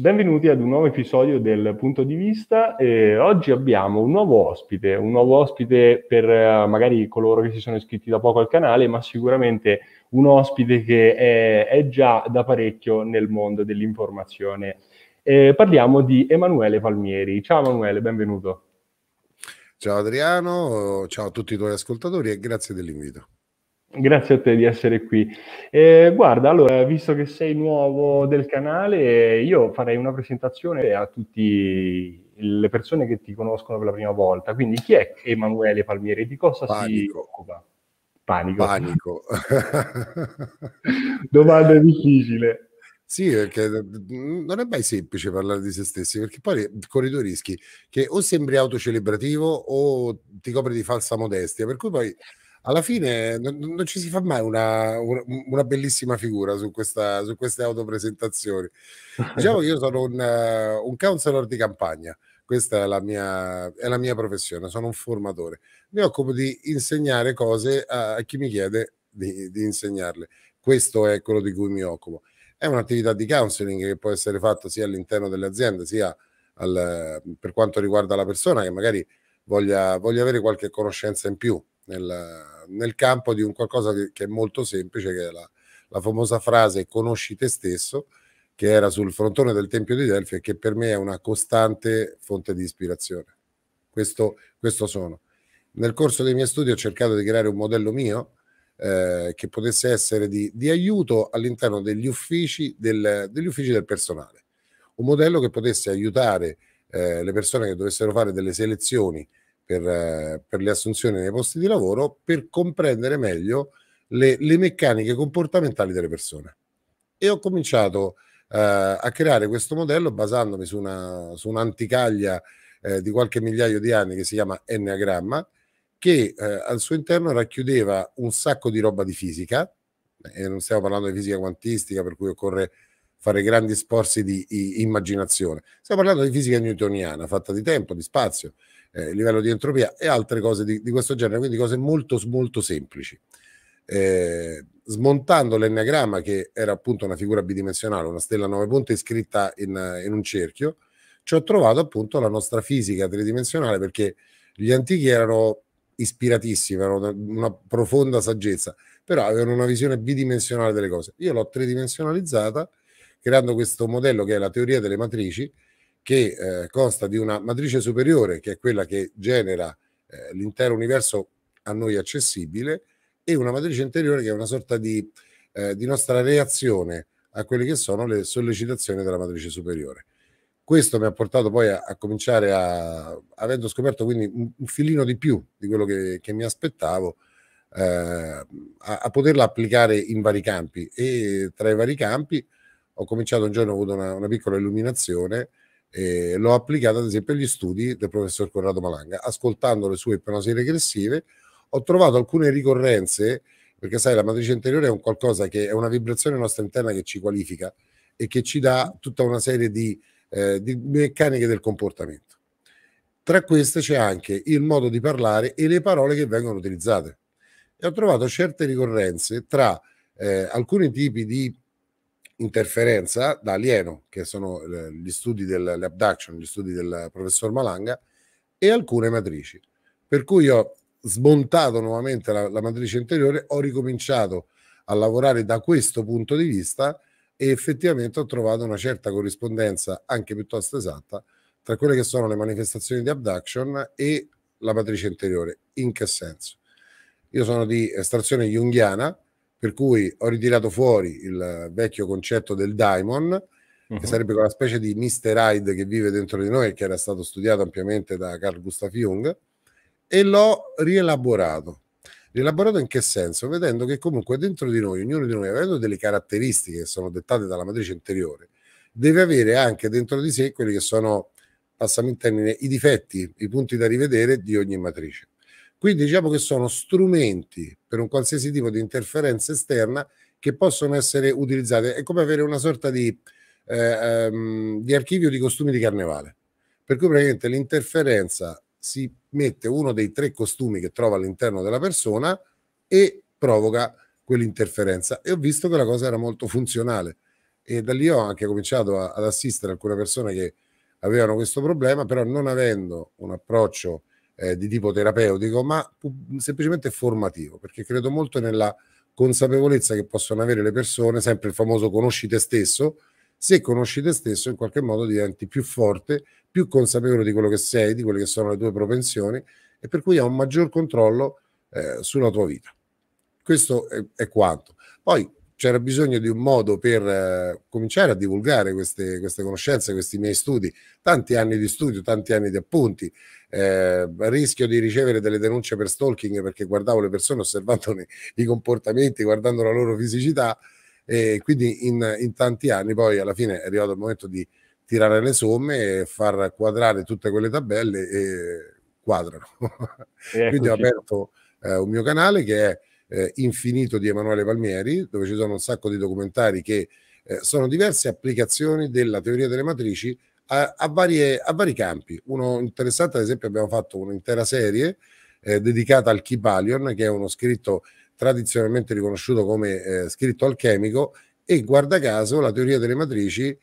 Benvenuti ad un nuovo episodio del Punto di Vista e oggi abbiamo un nuovo ospite, un nuovo ospite per eh, magari coloro che si sono iscritti da poco al canale, ma sicuramente un ospite che è, è già da parecchio nel mondo dell'informazione. E parliamo di Emanuele Palmieri. Ciao Emanuele, benvenuto. Ciao Adriano, ciao a tutti i tuoi ascoltatori e grazie dell'invito. Grazie a te di essere qui. Eh, guarda, allora, visto che sei nuovo del canale, io farei una presentazione a tutte le persone che ti conoscono per la prima volta. Quindi chi è Emanuele Palmieri? Di cosa Panico. si occupa? Panico. Panico. Domanda difficile. Sì, perché non è mai semplice parlare di se stessi, perché poi corri due rischi, che o sembri autocelebrativo o ti copri di falsa modestia, per cui poi alla fine non, non, ci si fa mai una, una, una bellissima figura su, questa, su, queste autopresentazioni. Diciamo che io sono un, un counselor di campagna, questa è la, mia, è la, mia, professione, sono un formatore. Mi occupo di insegnare cose a, a chi mi chiede di, di insegnarle. Questo è quello di cui mi occupo. È un'attività di counseling che può essere fatta sia all'interno delle aziende, sia al, per quanto riguarda la persona che magari voglia, voglia avere qualche conoscenza in più nel, nel campo di un qualcosa che, che, è molto semplice, che è la, la famosa frase conosci te stesso, che era sul frontone del Tempio di Delfi e che per me è una costante fonte di ispirazione. Questo, questo sono. Nel corso dei miei studi ho cercato di creare un modello mio eh, che potesse essere di, di aiuto all'interno degli uffici del, degli uffici del personale. Un modello che potesse aiutare eh, le persone che dovessero fare delle selezioni per, per, le assunzioni nei posti di lavoro per comprendere meglio le, le meccaniche comportamentali delle persone. E ho cominciato eh, a creare questo modello basandomi su, una, su un'anticaglia eh, di qualche migliaio di anni che si chiama Enneagramma, che eh, al suo interno racchiudeva un sacco di roba di fisica, e non stiamo parlando di fisica quantistica per cui occorre fare grandi sforzi di, di immaginazione, stiamo parlando di fisica newtoniana, fatta di tempo, di spazio, eh, livello di entropia e altre cose di, di, questo genere, quindi cose molto, molto semplici. Eh, smontando l'enneagramma, che era appunto una figura bidimensionale, una stella a nove punte iscritta in, in un cerchio, ci ho trovato appunto la nostra fisica tridimensionale perché gli antichi erano ispiratissimi, avevano una profonda saggezza, però avevano una visione bidimensionale delle cose. Io l'ho tridimensionalizzata creando questo modello che è la teoria delle matrici, che eh, consta di una matrice superiore, che è quella che genera eh, l'intero universo a noi accessibile, e una matrice interiore che è una sorta di, eh, di nostra reazione a quelle che sono le sollecitazioni della matrice superiore. Questo mi ha portato poi a, a cominciare a, avendo scoperto quindi un, un, filino di più di quello che, che mi aspettavo, eh, a, a, poterla applicare in vari campi. E tra i vari campi ho cominciato un giorno, ho avuto una, una piccola illuminazione eh, l'ho applicata ad esempio agli studi del professor Corrado Malanga. Ascoltando le sue ipnosi regressive ho trovato alcune ricorrenze, perché sai la matrice interiore è un qualcosa che è una vibrazione nostra interna che ci qualifica e che ci dà tutta una serie di, eh, di meccaniche del comportamento. Tra queste c'è anche il modo di parlare e le parole che vengono utilizzate. E ho trovato certe ricorrenze tra eh, alcuni tipi di interferenza da alieno, che sono eh, gli studi delle abduction, gli studi del professor Malanga, e alcune matrici. Per cui ho smontato nuovamente la, la matrice interiore, ho ricominciato a lavorare da questo punto di vista e effettivamente ho trovato una certa corrispondenza, anche piuttosto esatta, tra quelle che sono le manifestazioni di abduction e la matrice interiore. In che senso? Io sono di estrazione junghiana, per cui ho ritirato fuori il vecchio concetto del daimon, uh-huh. che mhm. sarebbe quella specie di Mr. Hyde che vive dentro di noi e che era stato studiato ampiamente da Carl Gustav Jung, e l'ho rielaborato. Rielaborato in che senso? Vedendo che comunque dentro di noi, ognuno di noi, avendo delle caratteristiche che sono dettate dalla matrice interiore, deve avere anche dentro di sé quelli che sono, passami in termine, i difetti, i punti da rivedere di ogni matrice. Quindi diciamo che sono strumenti per un qualsiasi tipo di interferenza esterna che possono essere utilizzati. È come avere una sorta di, eh, um, di archivio di costumi di carnevale. Per cui praticamente l'interferenza si mette uno dei tre costumi che trova all'interno della persona e provoca quell'interferenza. E ho visto che la cosa era molto funzionale. E da lì ho anche cominciato a, ad assistere alcune persone che avevano questo problema, però non avendo un approccio eh, di tipo terapeutico, ma semplicemente formativo, perché credo molto nella consapevolezza che possono avere le persone, sempre il famoso conosci te stesso, se conosci te stesso in qualche modo diventi più forte, più consapevole di quello che sei, di quelle che sono le tue propensioni e per cui hai un maggior controllo eh, sulla tua vita. Questo è, è quanto. Poi c'era bisogno di un modo per eh, cominciare a divulgare queste, queste, conoscenze, questi miei studi, tanti anni di studio, tanti anni di appunti, eh, rischio di ricevere delle denunce per stalking perché guardavo le persone osservandone i comportamenti, guardando la loro fisicità e quindi in, in tanti anni poi alla fine è arrivato il momento di tirare le somme e far quadrare tutte quelle tabelle e quadrano. quindi ho aperto eh, un mio canale che è eh, infinito di Emanuele Palmieri, dove ci sono un sacco di documentari che eh, sono diverse applicazioni della teoria delle matrici a, a, varie, a, vari campi. Uno interessante, ad esempio, abbiamo fatto un'intera serie eh, dedicata al Kybalion, che è uno scritto tradizionalmente riconosciuto come eh, scritto alchemico, e guarda caso la teoria delle matrici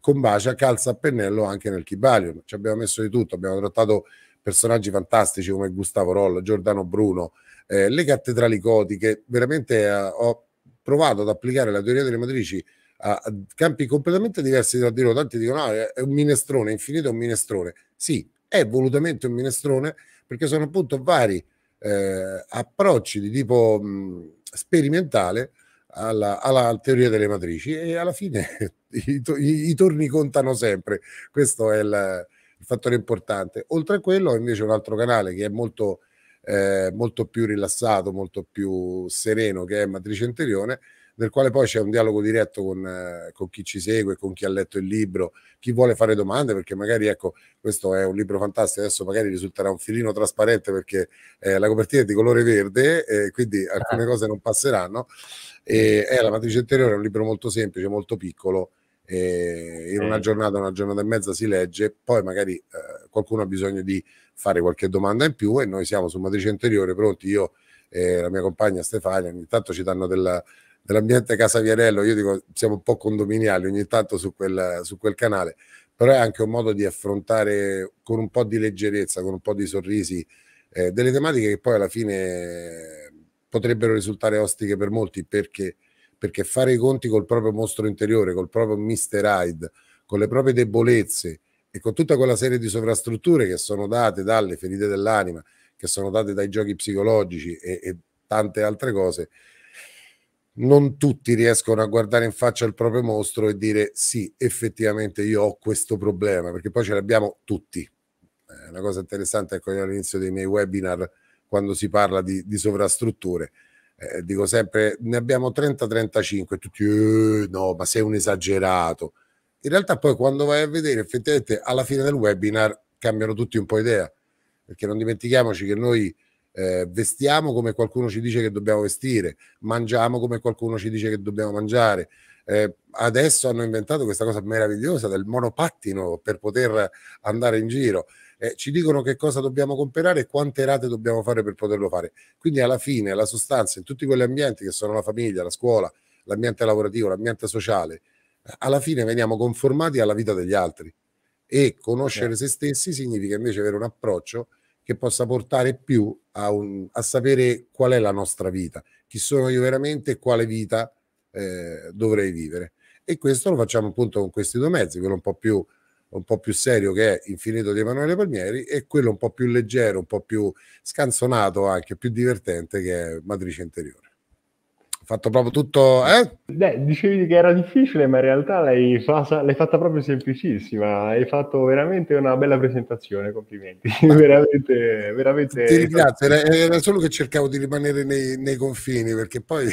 combacia calza a pennello anche nel Kibalion. Ci abbiamo messo di tutto, abbiamo trattato personaggi fantastici come Gustavo Roll, Giordano Bruno, eh, le cattedrali gotiche, veramente eh, ho provato ad applicare la teoria delle matrici a, a campi completamente diversi tra di loro. Tanti dicono: ah, è un minestrone, infinito è un minestrone. Sì, è volutamente un minestrone perché sono appunto vari eh, approcci di tipo mh, sperimentale alla, alla, teoria delle matrici e alla fine i, to- i, i torni contano sempre. Questo è il, il fattore importante. Oltre a quello, invece, un altro canale che è molto eh, molto più rilassato, molto più sereno che è Matrice Interiore, nel quale poi c'è un dialogo diretto con, eh, con, chi ci segue, con chi ha letto il libro, chi vuole fare domande, perché magari ecco, questo è un libro fantastico, adesso magari risulterà un filino trasparente perché eh, la copertina è di colore verde, eh, quindi ah. alcune cose non passeranno. E, è eh, La matrice interiore è un libro molto semplice, molto piccolo, in una giornata, una giornata e mezza si legge, poi magari eh, qualcuno ha bisogno di fare qualche domanda in più e noi siamo su Matrice Interiore pronti, io e la mia compagna Stefania, ogni tanto ci danno della, dell'ambiente Casa Viarello, io dico siamo un po' condominiali ogni tanto su quel, su quel canale, però è anche un modo di affrontare con un po' di leggerezza, con un po' di sorrisi, eh, delle tematiche che poi alla fine eh, potrebbero risultare ostiche per molti perché, perché fare i conti col proprio mostro interiore, col proprio mister Hyde, con le proprie debolezze, e con tutta quella serie di sovrastrutture che sono date dalle ferite dell'anima, che sono date dai giochi psicologici e, e tante altre cose, non tutti riescono a guardare in faccia il proprio mostro e dire sì, effettivamente io ho questo problema, perché poi ce l'abbiamo tutti. Eh, una cosa interessante, ecco, io all'inizio dei miei webinar, quando si parla di, di sovrastrutture, eh, dico sempre ne abbiamo 30-35, tutti eh, no, ma sei un esagerato. In realtà poi quando vai a vedere effettivamente alla fine del webinar cambiano tutti un po' idea, perché non dimentichiamoci che noi eh, vestiamo come qualcuno ci dice che dobbiamo vestire, mangiamo come qualcuno ci dice che dobbiamo mangiare. Eh, adesso hanno inventato questa cosa meravigliosa del monopattino per poter andare in giro. Eh, ci dicono che cosa dobbiamo comprare e quante rate dobbiamo fare per poterlo fare. Quindi alla fine la sostanza in tutti quegli ambienti che sono la famiglia, la scuola, l'ambiente lavorativo, l'ambiente sociale, alla fine veniamo conformati alla vita degli altri e conoscere certo. se stessi significa invece avere un approccio che possa portare più a, un, a sapere qual è la nostra vita, chi sono io veramente e quale vita eh, dovrei vivere. E questo lo facciamo appunto con questi due mezzi, quello un po' più, un po più serio che è Infinito di Emanuele Palmieri e quello un po' più leggero, un po' più scanzonato, anche più divertente che è Matrice Interiore fatto proprio tutto... Eh? Beh, dicevi che era difficile, ma in realtà l'hai, fa- l'hai fatta proprio semplicissima. Hai fatto veramente una bella presentazione, complimenti. veramente, veramente... Ti ringrazio, era, era, solo che cercavo di rimanere nei, nei confini, perché poi...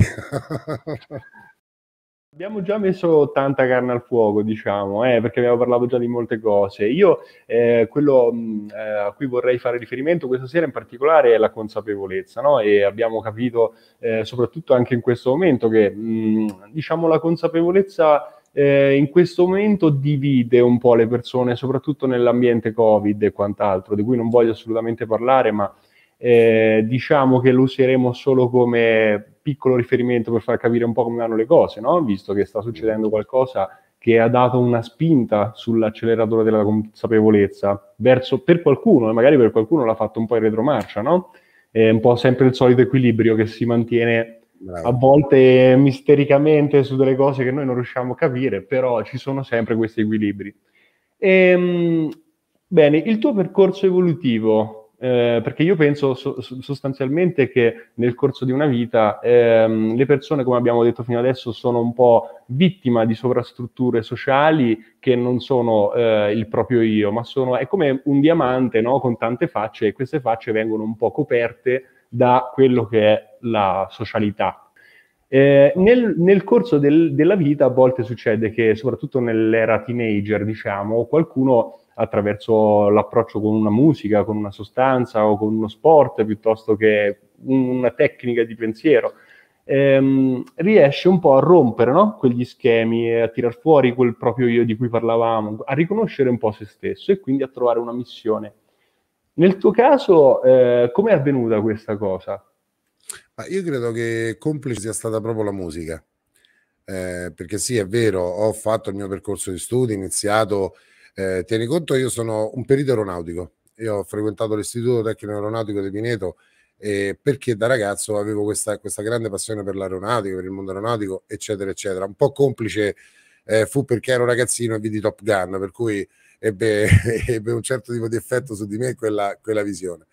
Abbiamo già messo tanta carne al fuoco, diciamo, eh, perché abbiamo parlato già di molte cose. Io eh, quello mh, mm, eh, a cui vorrei fare riferimento questa sera in particolare è la consapevolezza, no? E abbiamo capito, eh, soprattutto anche in questo momento, che mh, mm, diciamo la consapevolezza eh, in questo momento divide un po' le persone, soprattutto nell'ambiente Covid e quant'altro, di cui non voglio assolutamente parlare, ma eh, diciamo che lo useremo solo come piccolo riferimento per far capire un po' come vanno le cose, no? visto che sta succedendo mm. qualcosa che ha dato una spinta sull'acceleratore della consapevolezza verso, per qualcuno, e magari per qualcuno l'ha fatto un po' in retromarcia, no? È un po' sempre il solito equilibrio che si mantiene Bravo. a volte mistericamente su delle cose che noi non riusciamo a capire, però ci sono sempre questi equilibri. Ehm, bene, il tuo percorso evolutivo eh, perché io penso so- sostanzialmente che nel corso di una vita ehm, le persone, come abbiamo detto fino adesso, sono un po' vittima di sovrastrutture sociali che non sono eh, il proprio io, ma sono, è come un diamante no? con tante facce e queste facce vengono un po' coperte da quello che è la socialità. Eh, nel, nel, corso del, della vita a volte succede che, soprattutto nell'era teenager, diciamo, qualcuno attraverso l'approccio con una musica, con una sostanza o con uno sport piuttosto che una tecnica di pensiero. Ehm, riesce un po' a rompere no? quegli schemi, a tirar fuori quel proprio io di cui parlavamo, a riconoscere un po' se stesso e quindi a trovare una missione. Nel tuo caso, eh, com'è avvenuta questa cosa? Ma io credo che complice sia stata proprio la musica. Eh, perché sì, è vero, ho fatto il mio percorso di studio, iniziato eh, tieni conto, io sono un perito aeronautico. Io ho frequentato l'Istituto Tecnico Aeronautico di Pineto eh, perché da ragazzo avevo questa, questa grande passione per l'aeronautica, per il mondo aeronautico, eccetera, eccetera. Un po' complice eh, fu perché ero ragazzino e vidi Top Gun, per cui ebbe, ebbe un certo tipo di effetto su di me quella, quella visione.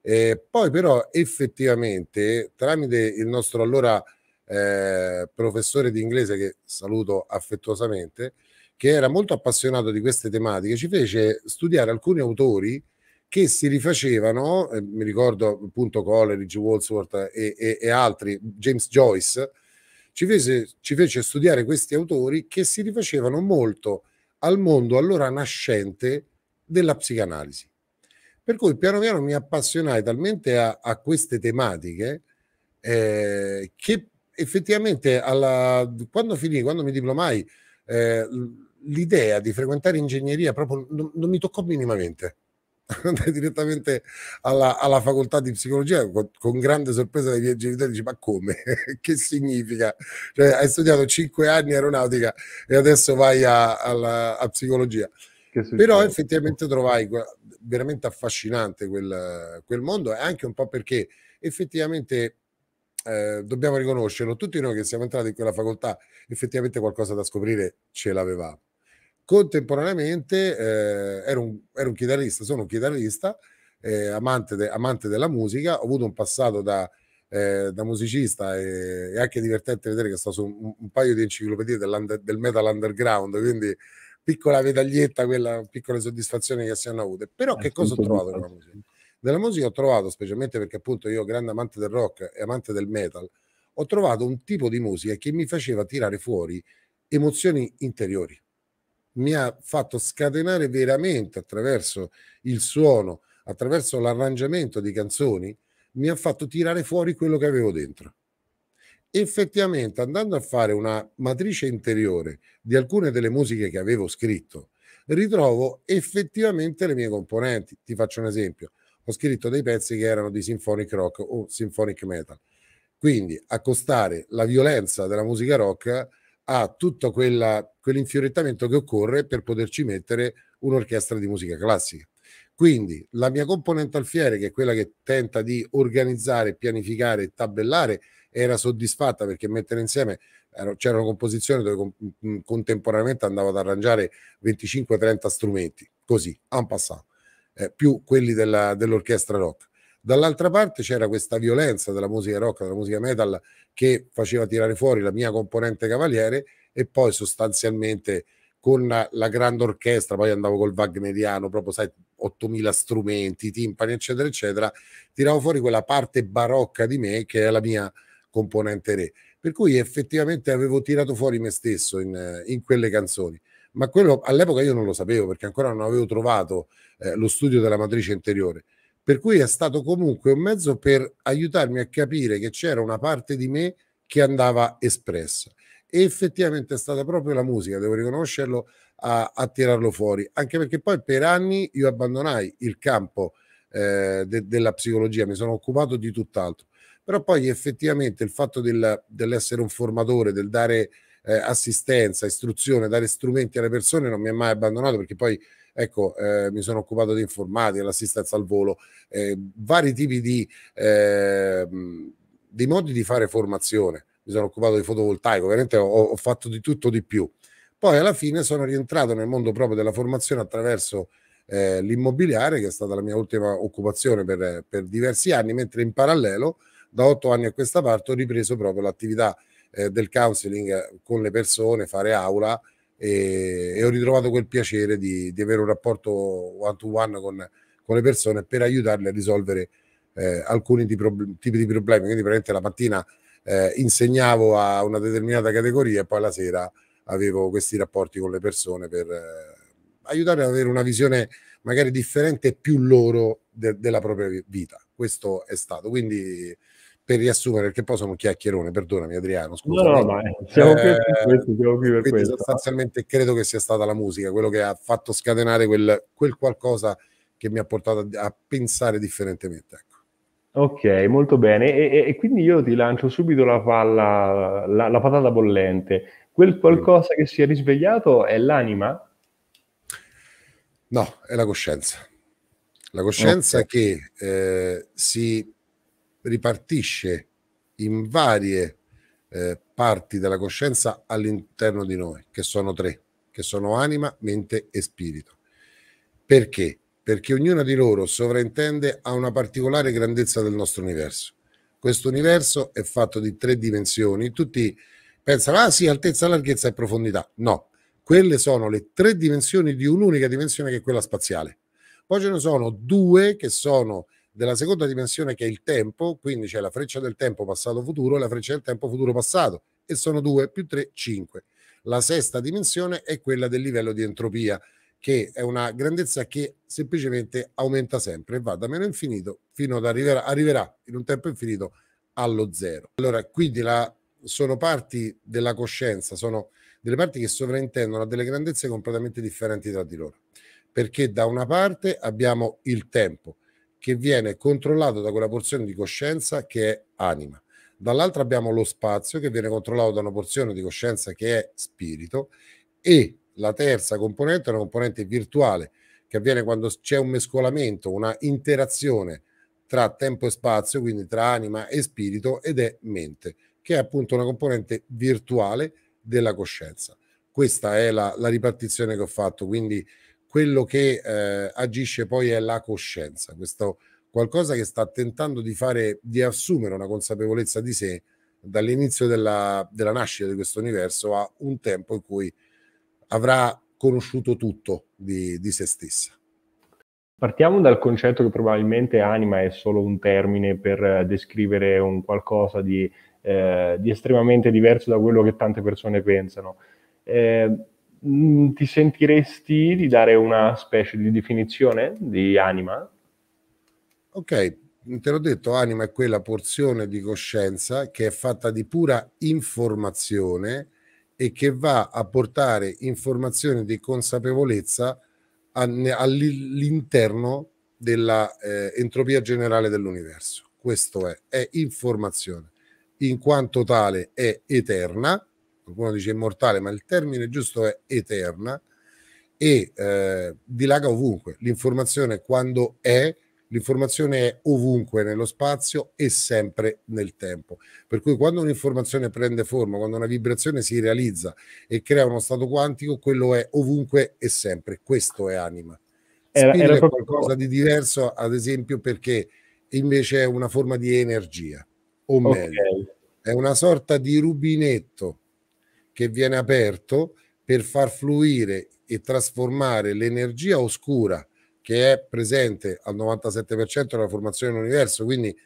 Eh, poi però effettivamente tramite il nostro allora eh, professore di inglese che saluto affettuosamente, che era molto appassionato di queste tematiche, ci fece studiare alcuni autori che si rifacevano, eh, mi ricordo appunto Coleridge, Wordsworth e, e, e altri, James Joyce, ci fece, ci fece, studiare questi autori che si rifacevano molto al mondo allora nascente della psicanalisi. Per cui piano piano mi appassionai talmente a, a queste tematiche eh, che effettivamente alla, quando finì, quando mi diplomai, eh, l'idea di frequentare ingegneria proprio non, non mi toccò minimamente. Andai direttamente alla, alla, facoltà di psicologia con, con, grande sorpresa dei miei genitori. Dice: Ma come? che significa? Cioè, hai studiato cinque anni aeronautica e adesso vai a, alla, a psicologia. Però effettivamente trovai veramente affascinante quel, quel mondo e anche un po' perché effettivamente eh, dobbiamo riconoscerlo, tutti noi che siamo entrati in quella facoltà effettivamente qualcosa da scoprire ce l'avevamo. Contemporaneamente eh, ero, un, ero un chitarrista, sono un chitarrista, eh, amante, de, amante, della musica, ho avuto un passato da, eh, da musicista e è anche divertente vedere che sto su un, un paio di enciclopedie del metal underground, quindi piccola medaglietta, quella piccola soddisfazione che si hanno avute. Però eh, che cosa ho trovato nella musica? Nella musica ho trovato, specialmente perché appunto io grande amante del rock e amante del metal, ho trovato un tipo di musica che mi faceva tirare fuori emozioni interiori mi ha fatto scatenare veramente attraverso il suono, attraverso l'arrangiamento di canzoni, mi ha fatto tirare fuori quello che avevo dentro. Effettivamente, andando a fare una matrice interiore di alcune delle musiche che avevo scritto, ritrovo effettivamente le mie componenti. Ti faccio un esempio. Ho scritto dei pezzi che erano di symphonic rock o symphonic metal. Quindi accostare la violenza della musica rock ha tutto quella, quell'infiorettamento che occorre per poterci mettere un'orchestra di musica classica. Quindi la mia componente alfiere, che è quella che tenta di organizzare, pianificare e tabellare, era soddisfatta perché mettere insieme c'era una composizione dove mm, contemporaneamente andavo ad arrangiare 25-30 strumenti, così, en passant, eh, più quelli della, dell'orchestra rock. Dall'altra parte c'era questa violenza della musica rock, della musica metal che faceva tirare fuori la mia componente cavaliere e poi sostanzialmente con la grande orchestra, poi andavo col Wagneriano, proprio sai, 8000 strumenti, timpani, eccetera, eccetera, tiravo fuori quella parte barocca di me che è la mia componente re. Per cui effettivamente avevo tirato fuori me stesso in, in quelle canzoni. Ma quello all'epoca io non lo sapevo perché ancora non avevo trovato eh, lo studio della matrice interiore. Per cui è stato comunque un mezzo per aiutarmi a capire che c'era una parte di me che andava espressa. E effettivamente è stata proprio la musica, devo riconoscerlo, a, a tirarlo fuori. Anche perché poi per anni io abbandonai il campo eh, de, della psicologia, mi sono occupato di tutt'altro. Però poi effettivamente il fatto del, dell'essere un formatore, del dare eh, assistenza, istruzione, dare strumenti alle persone non mi ha mai abbandonato perché poi ecco, eh, mi sono occupato di informatica, l'assistenza al volo, eh, vari tipi di, ehm, di, modi di fare formazione. Mi sono occupato di fotovoltaico, veramente ho, ho fatto di tutto di più. Poi alla fine sono rientrato nel mondo proprio della formazione attraverso eh, l'immobiliare, che è stata la mia ultima occupazione per, per, diversi anni, mentre in parallelo, da otto anni a questa parte, ho ripreso proprio l'attività eh, del counseling con le persone, fare aula e, e ho ritrovato quel piacere di, di, avere un rapporto one to one con, con le persone per aiutarle a risolvere eh, alcuni di prob- tipi di problemi. Quindi praticamente la mattina eh, insegnavo a una determinata categoria e poi la sera avevo questi rapporti con le persone per eh, aiutarle ad avere una visione magari differente e più loro de- della propria vita. Questo è stato. Quindi per riassumere, perché poi sono un chiacchierone, perdonami Adriano, scusa. No, no, ma eh, siamo, qui per eh, questo, siamo qui per questo. Sostanzialmente credo che sia stata la musica quello che ha fatto scatenare quel, quel qualcosa che mi ha portato a, a pensare differentemente. Ecco. Ok, molto bene. E, e, e, quindi io ti lancio subito la palla, la, la patata bollente. Quel qualcosa mm. che si è risvegliato è l'anima? No, è la coscienza. La coscienza okay. che eh, si ripartisce in varie eh, parti della coscienza all'interno di noi, che sono tre, che sono anima, mente e spirito. Perché? Perché ognuna di loro sovraintende a una particolare grandezza del nostro universo. Questo universo è fatto di tre dimensioni, tutti pensano, ah sì, altezza, larghezza e profondità. No, quelle sono le tre dimensioni di un'unica dimensione che è quella spaziale. Poi ce ne sono due che sono della seconda dimensione che è il tempo, quindi c'è la freccia del tempo passato-futuro e la freccia del tempo futuro-passato, e sono 2 più 3, 5. La sesta dimensione è quella del livello di entropia, che è una grandezza che semplicemente aumenta sempre e va da meno infinito fino ad arrivare, arriverà in un tempo infinito allo zero. Allora, quindi la, sono parti della coscienza, sono delle parti che sovrintendono a delle grandezze completamente differenti tra di loro, perché da una parte abbiamo il tempo, che viene controllato da quella porzione di coscienza che è anima. Dall'altra abbiamo lo spazio che viene controllato da una porzione di coscienza che è spirito e la terza componente è una componente virtuale che avviene quando c'è un mescolamento, una interazione tra tempo e spazio, quindi tra anima e spirito ed è mente, che è appunto una componente virtuale della coscienza. Questa è la, la ripartizione che ho fatto, quindi quello che eh, agisce poi è la coscienza, questo qualcosa che sta tentando di fare, di assumere una consapevolezza di sé dall'inizio della, della nascita di questo universo a un tempo in cui avrà conosciuto tutto di, di se stessa. Partiamo dal concetto che probabilmente anima è solo un termine per eh, descrivere un qualcosa di, eh, di estremamente diverso da quello che tante persone pensano. Eh, Mm, ti sentiresti di dare una specie di definizione di anima? Ok, te l'ho detto, anima è quella porzione di coscienza che è fatta di pura informazione e che va a portare informazioni di consapevolezza all'interno dell'entropia eh, generale dell'universo. Questo è, è informazione. In quanto tale è eterna qualcuno ecco, dice immortale, ma il termine giusto è eterna e eh, dilaga ovunque. L'informazione quando è, l'informazione è ovunque nello spazio e sempre nel tempo. Per cui quando un'informazione prende forma, quando una vibrazione si realizza e crea uno stato quantico, quello è ovunque e sempre. Questo è anima. Era, era proprio... qualcosa di diverso, ad esempio, perché invece è una forma di energia, o okay. meglio, è una sorta di rubinetto che viene aperto per far fluire e trasformare l'energia oscura che è presente al 97% della formazione dell'universo, quindi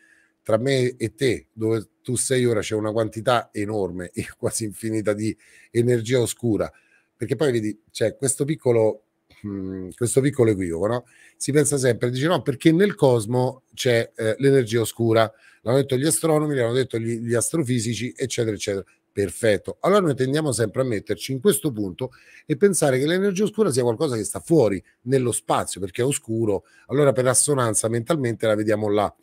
tra me e te, dove tu sei ora, c'è una quantità enorme e quasi infinita di energia oscura, perché poi vedi, c'è questo piccolo, mm, questo piccolo equivoco, no? Si pensa sempre, dice no, perché nel cosmo c'è eh, l'energia oscura, l'hanno detto gli astronomi, l'hanno detto gli, gli astrofisici, eccetera, eccetera. Perfetto. Allora noi tendiamo sempre a metterci in questo punto e pensare che l'energia oscura sia qualcosa che sta fuori, nello spazio, perché è oscuro. Allora per assonanza mentalmente la vediamo là.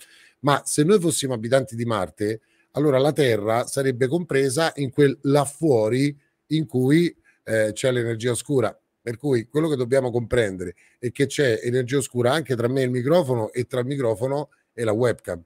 Ma se noi fossimo abitanti di Marte, allora la Terra sarebbe compresa in quel là fuori in cui eh, c'è l'energia oscura. Per cui quello che dobbiamo comprendere è che c'è energia oscura anche tra me e il microfono e tra il microfono e la webcam.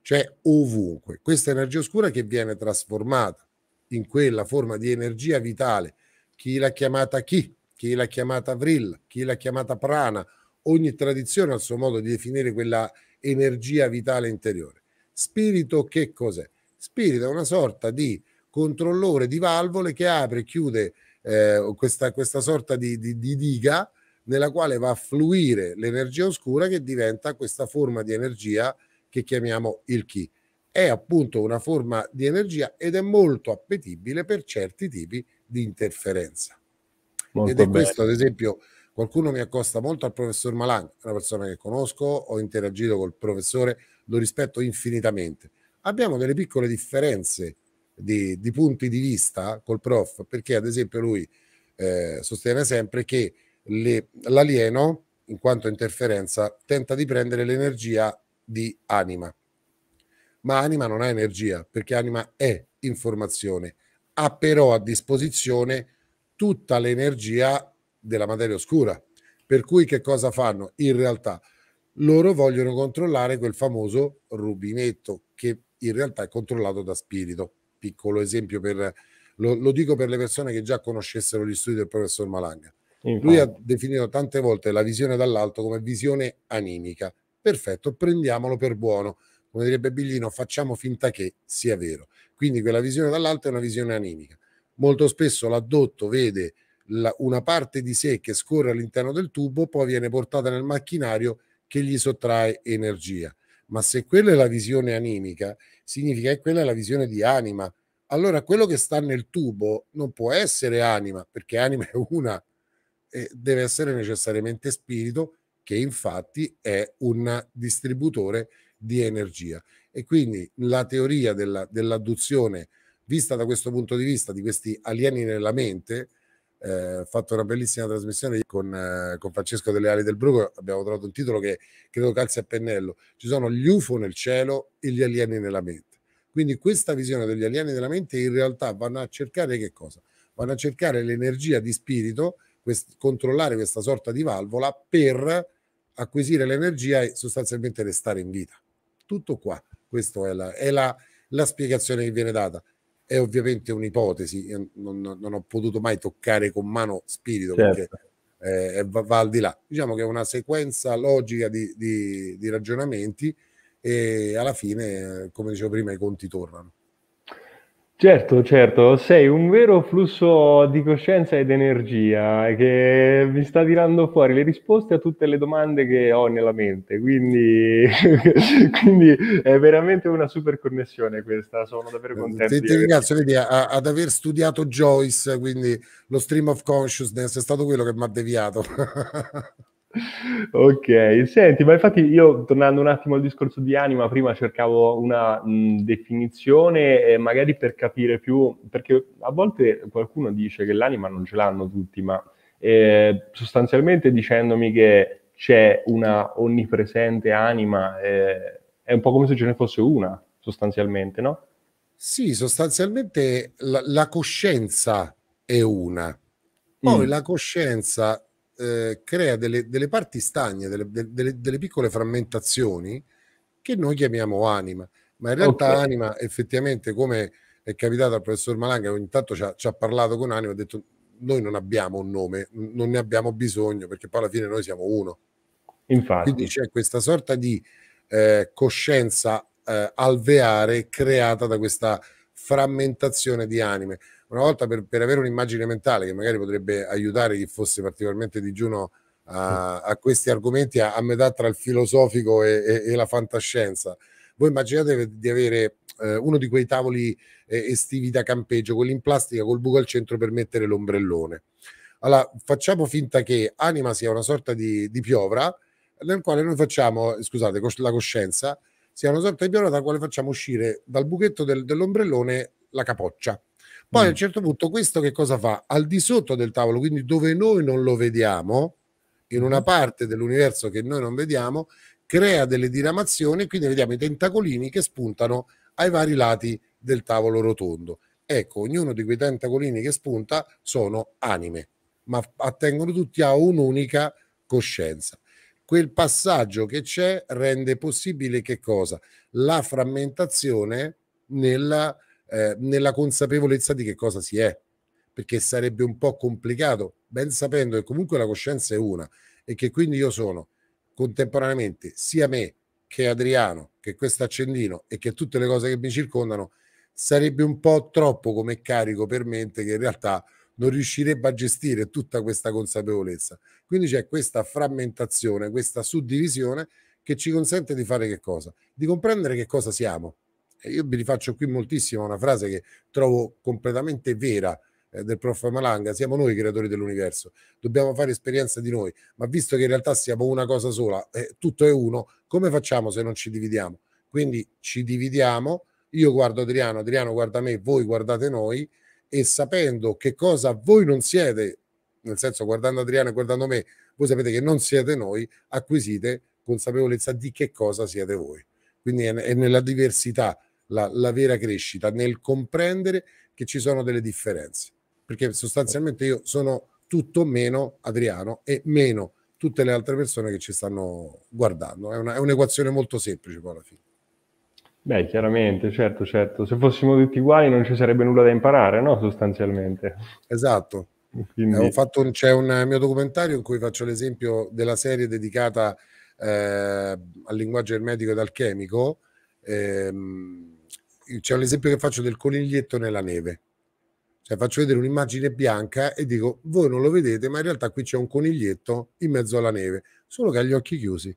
C'è ovunque questa energia oscura che viene trasformata in quella forma di energia vitale. Chi l'ha chiamata chi? Chi l'ha chiamata Vril? Chi l'ha chiamata Prana? Ogni tradizione ha il suo modo di definire quella energia vitale interiore. Spirito che cos'è? Spirito è una sorta di controllore di valvole che apre e chiude eh, questa, questa, sorta di, di, di diga nella quale va a fluire l'energia oscura che diventa questa forma di energia che chiamiamo il chi è appunto una forma di energia ed è molto appetibile per certi tipi di interferenza. Molto ed è bene. questo, ad esempio, qualcuno mi accosta molto al professor Malan, una persona che conosco, ho interagito col professore, lo rispetto infinitamente. Abbiamo delle piccole differenze di, di punti di vista col prof, perché ad esempio lui eh, sostiene sempre che le, l'alieno, in quanto interferenza, tenta di prendere l'energia di anima ma anima non ha energia, perché anima è informazione, ha però a disposizione tutta l'energia della materia oscura. Per cui che cosa fanno? In realtà loro vogliono controllare quel famoso rubinetto che in realtà è controllato da spirito. Piccolo esempio per, lo, lo dico per le persone che già conoscessero gli studi del professor Malanga. Infatti. Lui ha definito tante volte la visione dall'alto come visione animica. Perfetto, prendiamolo per buono come direbbe Biglino, facciamo finta che sia vero. Quindi quella visione dall'alto è una visione animica. Molto spesso l'addotto vede la, una parte di sé che scorre all'interno del tubo, poi viene portata nel macchinario che gli sottrae energia. Ma se quella è la visione animica, significa che quella è la visione di anima. Allora quello che sta nel tubo non può essere anima, perché anima è una, e deve essere necessariamente spirito, che infatti è un distributore di energia. E quindi la teoria della, dell'adduzione, vista da questo punto di vista, di questi alieni nella mente, eh, fatto una bellissima trasmissione con, eh, con Francesco delle Ali del Bruco, abbiamo trovato un titolo che credo calzi a pennello. Ci sono gli UFO nel cielo e gli alieni nella mente. Quindi questa visione degli alieni nella mente in realtà vanno a cercare che cosa? Vanno a cercare l'energia di spirito, quest- controllare questa sorta di valvola per acquisire l'energia e sostanzialmente restare in vita. Tutto qua, questa è, la, è la, la, spiegazione che viene data. È ovviamente un'ipotesi, non, non, ho potuto mai toccare con mano spirito certo. perché eh, va, va, al di là. Diciamo che è una sequenza logica di, di, di ragionamenti e alla fine, come dicevo prima, i conti tornano. Certo, certo, sei un vero flusso di coscienza ed energia che mi sta tirando fuori le risposte a tutte le domande che ho nella mente, quindi, quindi è veramente una super connessione questa, sono davvero contento. Ti, ti ringrazio, vedi, a, ad aver studiato Joyce, quindi lo stream of consciousness è stato quello che mi ha deviato. Ok, senti, ma infatti io tornando un attimo al discorso di anima, prima cercavo una mh, mm, definizione eh, magari per capire più, perché a volte qualcuno dice che l'anima non ce l'hanno tutti, ma eh, sostanzialmente dicendomi che c'è una onnipresente anima, eh, è un po' come se ce ne fosse una, sostanzialmente, no? Sì, sostanzialmente la, la coscienza è una. Poi mm. la coscienza eh, crea delle, delle, parti stagne, delle, delle, delle, piccole frammentazioni che noi chiamiamo anima, ma in realtà okay. anima effettivamente come è capitato al professor Malanga, ogni tanto ci ha, ci ha parlato con anima, ha detto noi non abbiamo un nome, non ne abbiamo bisogno perché poi alla fine noi siamo uno. Infatti. Quindi c'è questa sorta di eh, coscienza eh, alveare creata da questa frammentazione di anime una volta per, per avere un'immagine mentale che magari potrebbe aiutare chi fosse particolarmente digiuno a, a questi argomenti a, a, metà tra il filosofico e, e, e la fantascienza. Voi immaginate di avere eh, uno di quei tavoli eh, estivi da campeggio, quelli in plastica col buco al centro per mettere l'ombrellone. Allora, facciamo finta che anima sia una sorta di, di piovra nel quale noi facciamo, scusate, cos- la coscienza sia una sorta di piovra dalla quale facciamo uscire dal buchetto del, dell'ombrellone la capoccia. Poi mm. a un certo punto questo che cosa fa? Al di sotto del tavolo, quindi dove noi non lo vediamo, in una mm-hmm. parte dell'universo che noi non vediamo, crea delle diramazioni e quindi vediamo i tentacolini che spuntano ai vari lati del tavolo rotondo. Ecco, ognuno di quei tentacolini che spunta sono anime, ma attengono tutti a un'unica coscienza. Quel passaggio che c'è rende possibile che cosa? La frammentazione nella eh, nella consapevolezza di che cosa si è, perché sarebbe un po' complicato, ben sapendo che comunque la coscienza è una e che quindi io sono contemporaneamente sia me che Adriano, che questo accendino e che tutte le cose che mi circondano, sarebbe un po' troppo come carico per mente che in realtà non riuscirebbe a gestire tutta questa consapevolezza. Quindi c'è questa frammentazione, questa suddivisione che ci consente di fare che cosa? Di comprendere che cosa siamo, io vi rifaccio qui moltissimo una frase che trovo completamente vera eh, del prof Malanga, siamo noi i creatori dell'universo, dobbiamo fare esperienza di noi, ma visto che in realtà siamo una cosa sola, eh, tutto è uno, come facciamo se non ci dividiamo? Quindi ci dividiamo, io guardo Adriano, Adriano guarda me, voi guardate noi e sapendo che cosa voi non siete, nel senso guardando Adriano e guardando me, voi sapete che non siete noi, acquisite consapevolezza di che cosa siete voi. Quindi è, è nella diversità la, la vera crescita, nel comprendere che ci sono delle differenze, perché sostanzialmente io sono tutto meno Adriano e meno tutte le altre persone che ci stanno guardando. È, una, è un'equazione molto semplice poi alla fine. Beh, chiaramente, certo, certo. Se fossimo tutti uguali non ci sarebbe nulla da imparare, no? Sostanzialmente. Esatto. Quindi... Un, c'è un mio documentario in cui faccio l'esempio della serie dedicata eh, al linguaggio ermetico ed alchemico, ehm, c'è l'esempio che faccio del coniglietto nella neve. Cioè faccio vedere un'immagine bianca e dico voi non lo vedete, ma in realtà qui c'è un coniglietto in mezzo alla neve, solo che ha gli occhi chiusi.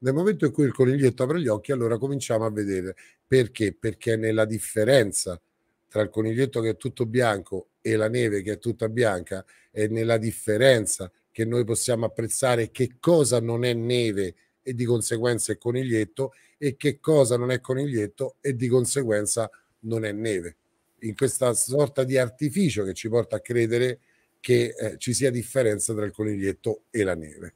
Nel momento in cui il coniglietto apre gli occhi, allora cominciamo a vedere perché? Perché nella differenza tra il coniglietto che è tutto bianco e la neve che è tutta bianca è nella differenza che noi possiamo apprezzare che cosa non è neve e di conseguenza è coniglietto e che cosa non è coniglietto e di conseguenza non è neve. In questa sorta di artificio che ci porta a credere che eh, ci sia differenza tra il coniglietto e la neve.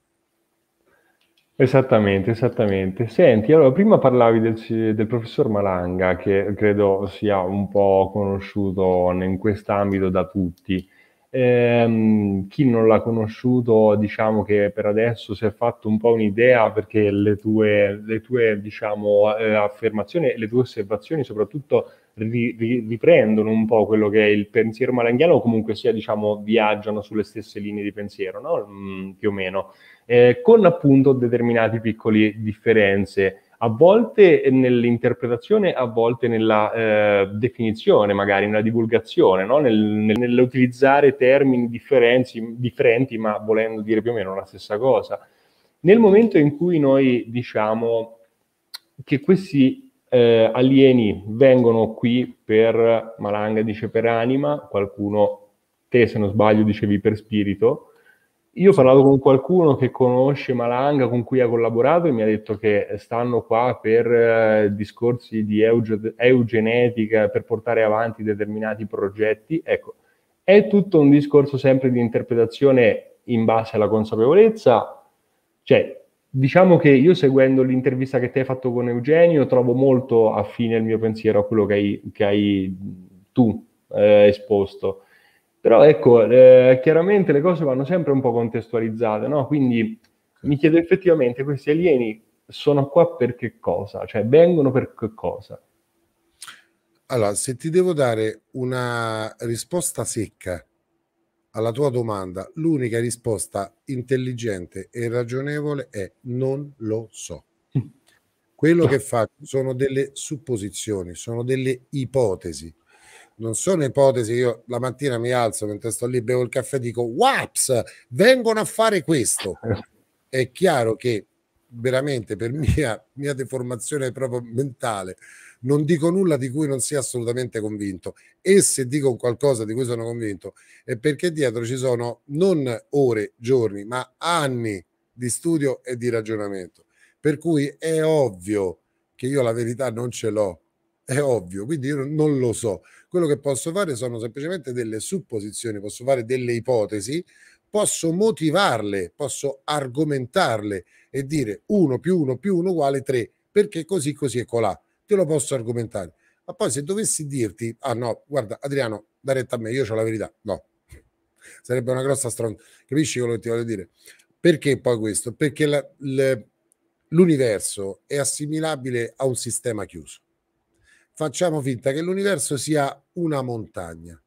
Esattamente, esattamente. Senti, allora prima parlavi del, del, professor Malanga, che credo sia un po' conosciuto in quest'ambito da tutti. Ehm, chi non l'ha conosciuto, diciamo che per adesso si è fatto un po' un'idea perché le tue, le tue diciamo, eh, affermazioni, le tue osservazioni soprattutto ri, ri, riprendono un po' quello che è il pensiero malanghiano o comunque sia, diciamo, viaggiano sulle stesse linee di pensiero, no? mm, più o meno, eh, con appunto determinate piccole differenze a volte nell'interpretazione, a volte nella eh, definizione, magari nella divulgazione, no? nel, nel, nell'utilizzare termini differenti, ma volendo dire più o meno la stessa cosa. Nel momento in cui noi diciamo che questi eh, alieni vengono qui per, Malanga dice per anima, qualcuno, te se non sbaglio dicevi per spirito, io ho parlato con qualcuno che conosce Malanga, con cui ha collaborato, e mi ha detto che stanno qua per eh, discorsi di eugenetica, per portare avanti determinati progetti. Ecco, è tutto un discorso sempre di interpretazione in base alla consapevolezza. Cioè, diciamo che io seguendo l'intervista che te hai fatto con Eugenio, trovo molto affine il mio pensiero a quello che hai, che hai tu eh, esposto però ecco, eh, chiaramente le cose vanno sempre un po' contestualizzate, no? Quindi mi chiedo effettivamente questi alieni sono qua per che cosa? Cioè vengono per che cosa? Allora, se ti devo dare una risposta secca alla tua domanda, l'unica risposta intelligente e ragionevole è non lo so. Mm. Quello che faccio sono delle supposizioni, sono delle ipotesi non sono ipotesi. Io la mattina mi alzo mentre sto lì, bevo il caffè e dico: Waps, vengono a fare questo. È chiaro che veramente per mia, mia deformazione proprio mentale non dico nulla di cui non sia assolutamente convinto e se dico qualcosa di cui sono convinto è perché dietro ci sono non ore, giorni, ma anni di studio e di ragionamento. Per cui è ovvio che io la verità non ce l'ho, è ovvio, quindi io non lo so. Quello che posso fare sono semplicemente delle supposizioni, posso fare delle ipotesi, posso motivarle, posso argomentarle e dire 1 più 1 più 1 uguale 3, perché così, così è colà. Ecco te lo posso argomentare. Ma poi se dovessi dirti, ah no, guarda Adriano, da retta a me, io ho la verità. No, sarebbe una grossa stronza. Capisci quello che ti voglio dire? Perché poi questo? Perché la, l'universo è assimilabile a un sistema chiuso facciamo finta che l'universo sia una montagna.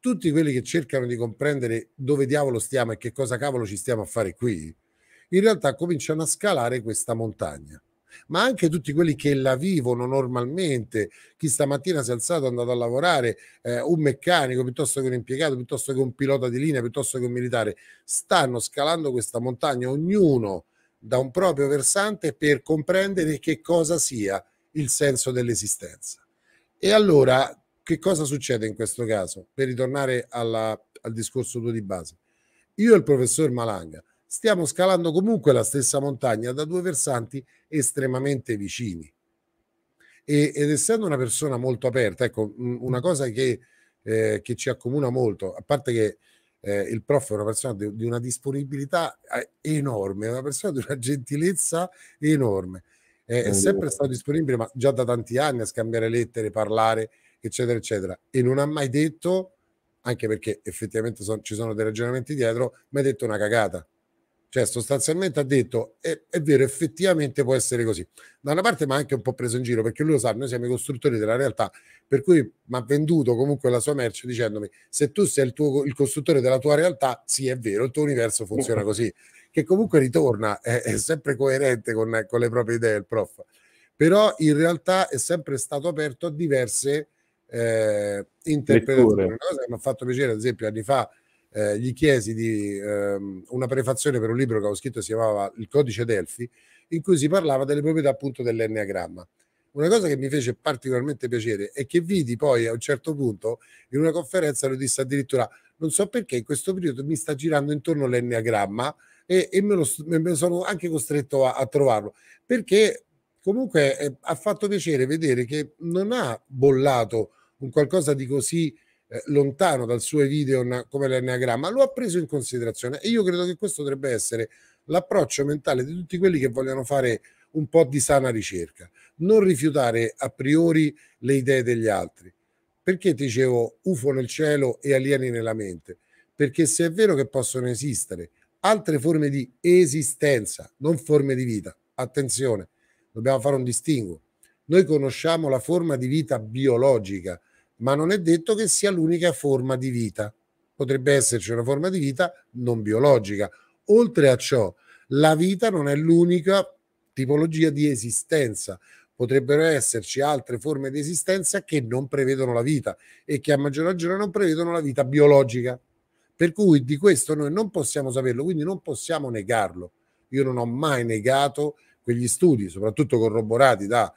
Tutti quelli che cercano di comprendere dove diavolo stiamo e che cosa cavolo ci stiamo a fare qui, in realtà cominciano a scalare questa montagna. Ma anche tutti quelli che la vivono normalmente, chi stamattina si è alzato è andato a lavorare, eh, un meccanico piuttosto che un impiegato, piuttosto che un pilota di linea, piuttosto che un militare, stanno scalando questa montagna, ognuno da un proprio versante per comprendere che cosa sia il senso dell'esistenza. E allora, che cosa succede in questo caso? Per ritornare alla, al discorso tuo di base, io e il professor Malanga stiamo scalando comunque la stessa montagna da due versanti estremamente vicini. E, ed essendo una persona molto aperta, ecco, una cosa che, eh, che ci accomuna molto, a parte che eh, il prof è una persona di, di una disponibilità eh, enorme, una persona di una gentilezza enorme, è, è sempre stato disponibile, ma già da tanti anni a scambiare lettere, parlare, eccetera, eccetera. E non ha mai detto, anche perché effettivamente son, ci sono dei ragionamenti dietro, mai detto una cagata. Cioè, sostanzialmente ha detto: è, è, vero, effettivamente può essere così. Da una parte, ma anche un po' preso in giro perché lui lo sa, noi siamo i costruttori della realtà. Per cui mi ha venduto comunque la sua merce dicendomi: se tu sei il, tuo, il costruttore della tua realtà, sì, è vero, il tuo universo funziona così. Che comunque ritorna, è, è sempre coerente con, con, le proprie idee. Il prof, però, in realtà è sempre stato aperto a diverse eh, interpretazioni. Una cosa che mi ha fatto piacere, ad esempio, anni fa eh, gli chiesi di, ehm, una prefazione per un libro che avevo scritto si chiamava Il codice Delfi, in cui si parlava delle proprietà appunto dell'enneagramma. Una cosa che mi fece particolarmente piacere è che vidi poi a un certo punto in una conferenza lo disse addirittura non so perché in questo periodo mi sta girando intorno l'enneagramma e, e me, lo, me sono anche costretto a, a trovarlo perché comunque eh, ha fatto piacere vedere che non ha bollato un qualcosa di così eh, lontano dal suo video come l'Enneagramma, lo ha preso in considerazione e io credo che questo dovrebbe essere l'approccio mentale di tutti quelli che vogliono fare un po' di sana ricerca, non rifiutare a priori le idee degli altri. Perché dicevo UFO nel cielo e alieni nella mente? Perché se è vero che possono esistere altre forme di esistenza, non forme di vita, attenzione, dobbiamo fare un distinguo. Noi conosciamo la forma di vita biologica, ma non è detto che sia l'unica forma di vita. Potrebbe esserci una forma di vita non biologica. Oltre a ciò, la vita non è l'unica tipologia di esistenza. Potrebbero esserci altre forme di esistenza che non prevedono la vita e che a maggior ragione non prevedono la vita biologica. Per cui di questo noi non possiamo saperlo, quindi non possiamo negarlo. Io non ho mai negato quegli studi, soprattutto corroborati da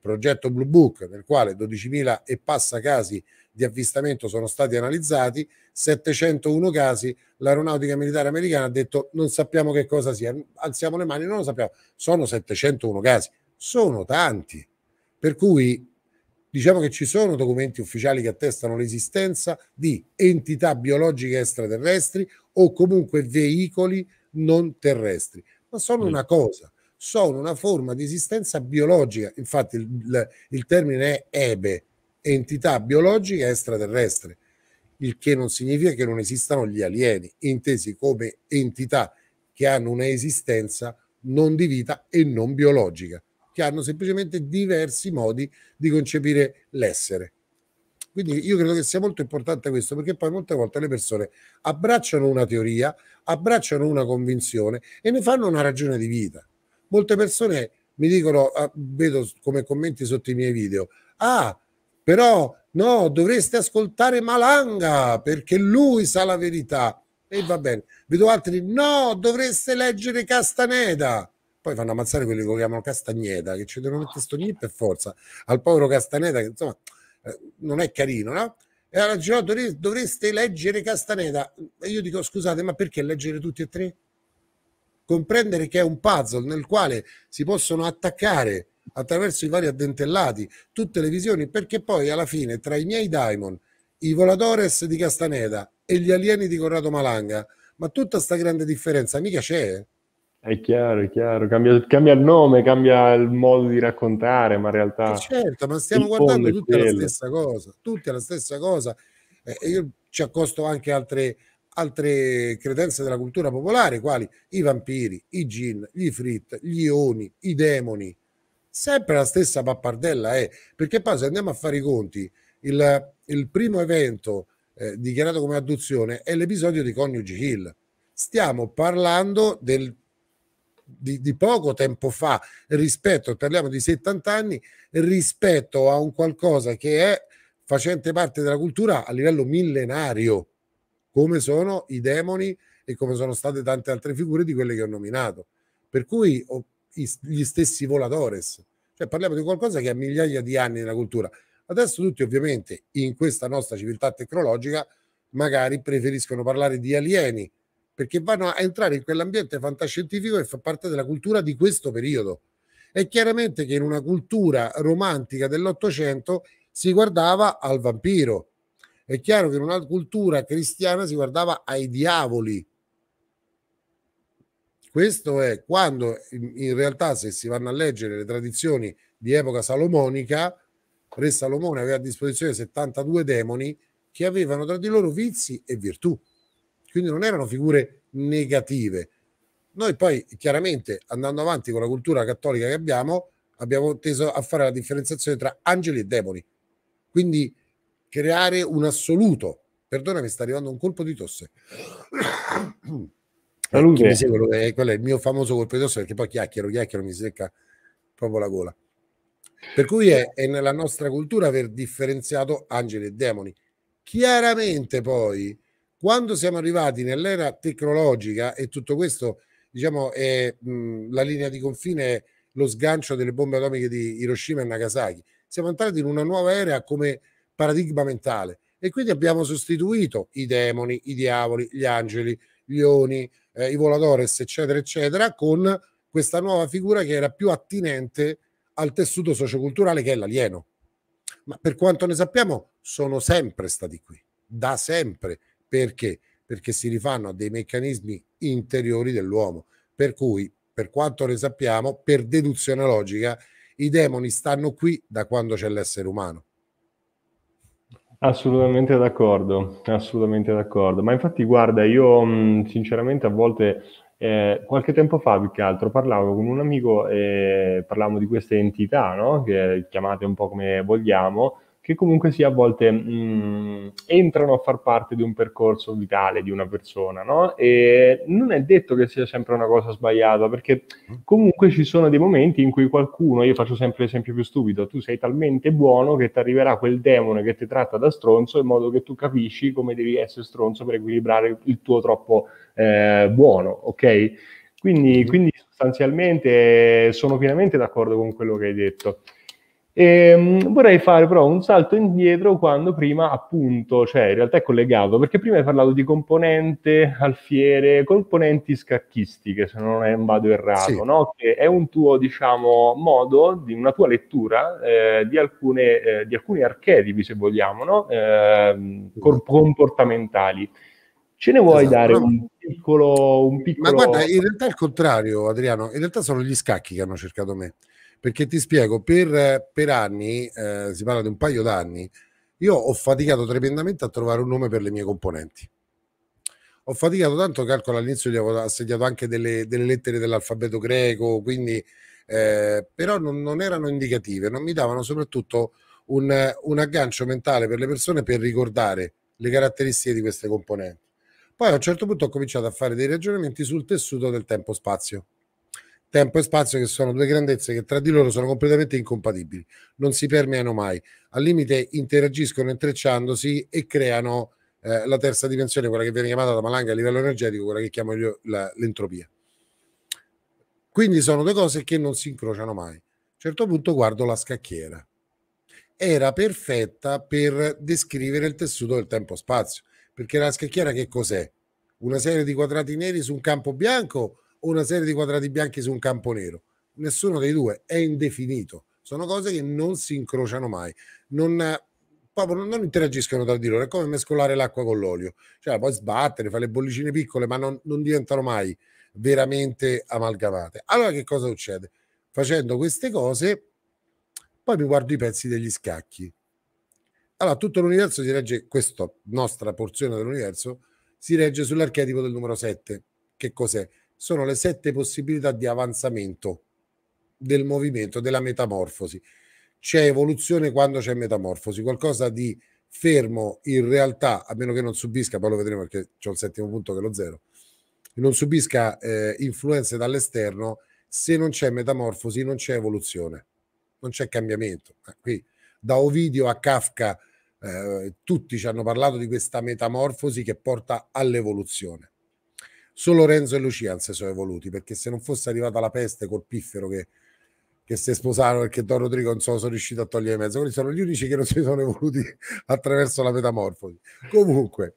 progetto Blue Book, nel quale 12.000 e passa casi di avvistamento sono stati analizzati, 701 casi l'aeronautica militare americana ha detto non sappiamo che cosa sia, alziamo le mani, non lo sappiamo, sono 701 casi, sono tanti, per cui diciamo che ci sono documenti ufficiali che attestano l'esistenza di entità biologiche extraterrestri o comunque veicoli non terrestri, ma sono mm. una cosa, sono una forma di esistenza biologica, infatti il, il termine è EBE, entità biologica extraterrestre, il che non significa che non esistano gli alieni, intesi come entità che hanno un'esistenza non di vita e non biologica, che hanno semplicemente diversi modi di concepire l'essere. Quindi io credo che sia molto importante questo, perché poi molte volte le persone abbracciano una teoria, abbracciano una convinzione e ne fanno una ragione di vita molte persone mi dicono, ah, vedo come commenti sotto i miei video, ah, però no, dovreste ascoltare Malanga perché lui sa la verità. E va bene. Vedo altri, no, dovreste leggere Castaneda. Poi fanno ammazzare quelli che lo chiamano Castagneda, che ci devono mettere sto nip per forza. Al povero Castaneda, che insomma eh, non è carino, no? E allora dice, dovreste leggere Castaneda. E io dico, scusate, ma perché leggere tutti e tre? comprendere che è un puzzle nel quale si possono attaccare attraverso i vari addentellati tutte le visioni, perché poi alla fine tra i miei Daimon, i Voladores di Castaneda e gli alieni di Corrado Malanga, ma tutta sta grande differenza mica c'è. È chiaro, è chiaro, cambia, cambia, il nome, cambia il modo di raccontare, ma in realtà... Eh certo, ma stiamo guardando tutti la stessa cosa, tutti la stessa cosa. Eh, io ci accosto anche altre, altre credenze della cultura popolare, quali i vampiri, i gin, gli frit, gli ioni, i demoni. Sempre la stessa pappardella è, perché poi se andiamo a fare i conti, il, il primo evento eh, dichiarato come adduzione è l'episodio di Coniugi Hill. Stiamo parlando del, di, di poco tempo fa rispetto, parliamo di 70 anni, rispetto a un qualcosa che è facente parte della cultura a livello millenario come sono i demoni e come sono state tante altre figure di quelle che ho nominato. Per cui ho gli stessi volatores, cioè parliamo di qualcosa che ha migliaia di anni nella cultura. Adesso tutti ovviamente in questa nostra civiltà tecnologica magari preferiscono parlare di alieni perché vanno a entrare in quell'ambiente fantascientifico che fa parte della cultura di questo periodo. È chiaramente che in una cultura romantica dell'Ottocento si guardava al vampiro, è chiaro che in una cultura cristiana si guardava ai diavoli. Questo è quando in realtà se si vanno a leggere le tradizioni di epoca salomonica, Re Salomone aveva a disposizione 72 demoni che avevano tra di loro vizi e virtù. Quindi non erano figure negative. Noi poi chiaramente andando avanti con la cultura cattolica che abbiamo, abbiamo teso a fare la differenziazione tra angeli e demoni. Quindi creare un assoluto. Perdona, mi sta arrivando un colpo di tosse. Salute. Segue, eh, quello è il mio famoso colpo di tosse perché poi chiacchiero, chiacchiero, mi secca proprio la gola. Per cui è, è nella nostra cultura aver differenziato angeli e demoni. Chiaramente poi, quando siamo arrivati nell'era tecnologica e tutto questo, diciamo, è, mh, la linea di confine è lo sgancio delle bombe atomiche di Hiroshima e Nagasaki, siamo entrati in una nuova era come paradigma mentale. E quindi abbiamo sostituito i demoni, i diavoli, gli angeli, gli oni, eh, i voladores, eccetera, eccetera, con questa nuova figura che era più attinente al tessuto socioculturale che è l'alieno. Ma per quanto ne sappiamo, sono sempre stati qui, da sempre. Perché? Perché si rifanno a dei meccanismi interiori dell'uomo. Per cui, per quanto ne sappiamo, per deduzione logica, i demoni stanno qui da quando c'è l'essere umano. Assolutamente d'accordo, assolutamente d'accordo. Ma infatti guarda, io mh, sinceramente a volte, eh, qualche tempo fa più che altro, parlavo con un amico e parlavamo di queste entità, no? che chiamate un po' come vogliamo, che comunque sia a volte mh, entrano a far parte di un percorso vitale di una persona, no? E non è detto che sia sempre una cosa sbagliata, perché comunque ci sono dei momenti in cui qualcuno, io faccio sempre l'esempio più stupido, tu sei talmente buono che ti arriverà quel demone che ti tratta da stronzo in modo che tu capisci come devi essere stronzo per equilibrare il tuo troppo eh, buono, ok? Quindi, mhm. quindi sostanzialmente sono pienamente d'accordo con quello che hai detto. E ehm, vorrei fare però un salto indietro quando prima appunto, cioè in realtà è collegato, perché prima hai parlato di componente, alfiere, componenti scacchistiche, se non vado errato, sì. no? che è un tuo diciamo, modo, di una tua lettura eh, di, alcune, eh, di, alcuni archetipi, se vogliamo, no? eh, comportamentali. Ce ne vuoi esatto, dare ma... un, piccolo, un piccolo... Ma guarda, in realtà è il contrario, Adriano, in realtà sono gli scacchi che hanno cercato me perché ti spiego, per, per anni, eh, si parla di un paio d'anni, io ho faticato tremendamente a trovare un nome per le mie componenti. Ho faticato tanto, calcolo all'inizio gli avevo assegnato anche delle, delle lettere dell'alfabeto greco, quindi, eh, però non, non, erano indicative, non mi davano soprattutto un, un aggancio mentale per le persone per ricordare le caratteristiche di queste componenti. Poi a un certo punto ho cominciato a fare dei ragionamenti sul tessuto del tempo-spazio tempo e spazio che sono due grandezze che tra di loro sono completamente incompatibili, non si permeano mai, al limite interagiscono intrecciandosi e creano eh, la terza dimensione, quella che viene chiamata da Malanga a livello energetico, quella che chiamo io la, l'entropia. Quindi sono due cose che non si incrociano mai. A un certo punto guardo la scacchiera. Era perfetta per descrivere il tessuto del tempo-spazio, perché la scacchiera che cos'è? Una serie di quadrati neri su un campo bianco una serie di quadrati bianchi su un campo nero. Nessuno dei due è indefinito. Sono cose che non si incrociano mai. Non, proprio non, interagiscono tra di loro. È come mescolare l'acqua con l'olio. Cioè, puoi sbattere, fare le bollicine piccole, ma non, non diventano mai veramente amalgamate. Allora che cosa succede? Facendo queste cose, poi mi guardo i pezzi degli scacchi. Allora, tutto l'universo si regge, questa nostra porzione dell'universo, si regge sull'archetipo del numero 7. Che cos'è? sono le sette possibilità di avanzamento del movimento, della metamorfosi. C'è evoluzione quando c'è metamorfosi, qualcosa di fermo in realtà, a meno che non subisca, poi lo vedremo perché c'è un settimo punto che è lo zero, non subisca eh, influenze dall'esterno, se non c'è metamorfosi non c'è evoluzione, non c'è cambiamento. Eh, qui da Ovidio a Kafka eh, tutti ci hanno parlato di questa metamorfosi che porta all'evoluzione. Solo Renzo e Lucia si sono evoluti perché se non fosse arrivata la peste col piffero che, che si sposarono perché Don Rodrigo non sono, sono riuscito a togliere mezzo, quelli sono gli unici che non si sono evoluti attraverso la metamorfosi. Comunque,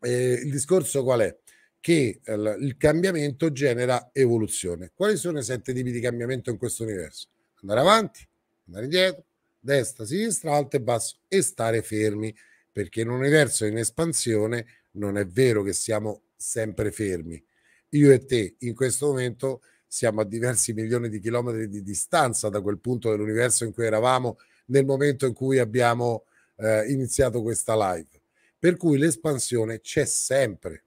eh, il discorso qual è? Che eh, il cambiamento genera evoluzione. Quali sono i sette tipi di cambiamento in questo universo? Andare avanti, andare indietro, destra, sinistra, alto e basso e stare fermi, perché in un universo in espansione non è vero che siamo sempre fermi. Io e te in questo momento siamo a diversi milioni di chilometri di distanza da quel punto dell'universo in cui eravamo nel momento in cui abbiamo eh, iniziato questa live. Per cui l'espansione c'è sempre.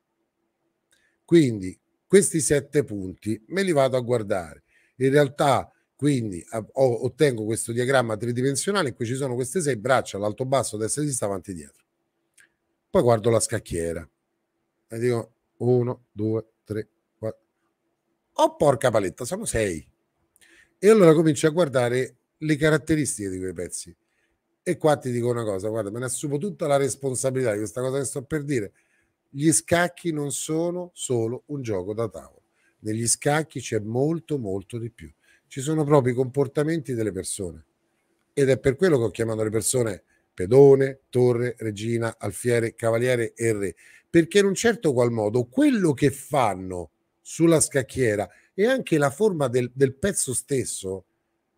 Quindi questi sette punti me li vado a guardare. In realtà, quindi ottengo questo diagramma tridimensionale in cui ci sono queste sei braccia, l'alto basso, destra, sinistra, avanti e dietro. Poi guardo la scacchiera e dico 1, 2, 3, 4. Oh, porca paletta, sono 6. E allora cominci a guardare le caratteristiche di quei pezzi. E qua ti dico una cosa, guarda, me ne assumo tutta la responsabilità di questa cosa che sto per dire. Gli scacchi non sono solo un gioco da tavolo. Negli scacchi c'è molto, molto di più. Ci sono proprio i comportamenti delle persone. Ed è per quello che ho chiamato le persone pedone, torre, regina, alfiere, cavaliere e re perché in un certo qual modo quello che fanno sulla scacchiera e anche la forma del, del pezzo stesso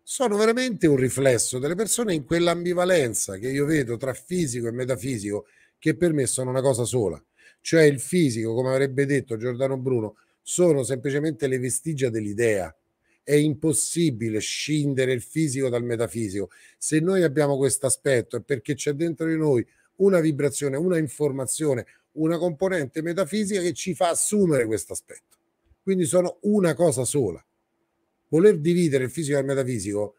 sono veramente un riflesso delle persone in quell'ambivalenza che io vedo tra fisico e metafisico che per me sono una cosa sola cioè il fisico come avrebbe detto Giordano Bruno sono semplicemente le vestigia dell'idea è impossibile scindere il fisico dal metafisico se noi abbiamo questo aspetto è perché c'è dentro di noi una vibrazione una informazione una componente metafisica che ci fa assumere questo aspetto. Quindi sono una cosa sola. Voler dividere il fisico dal metafisico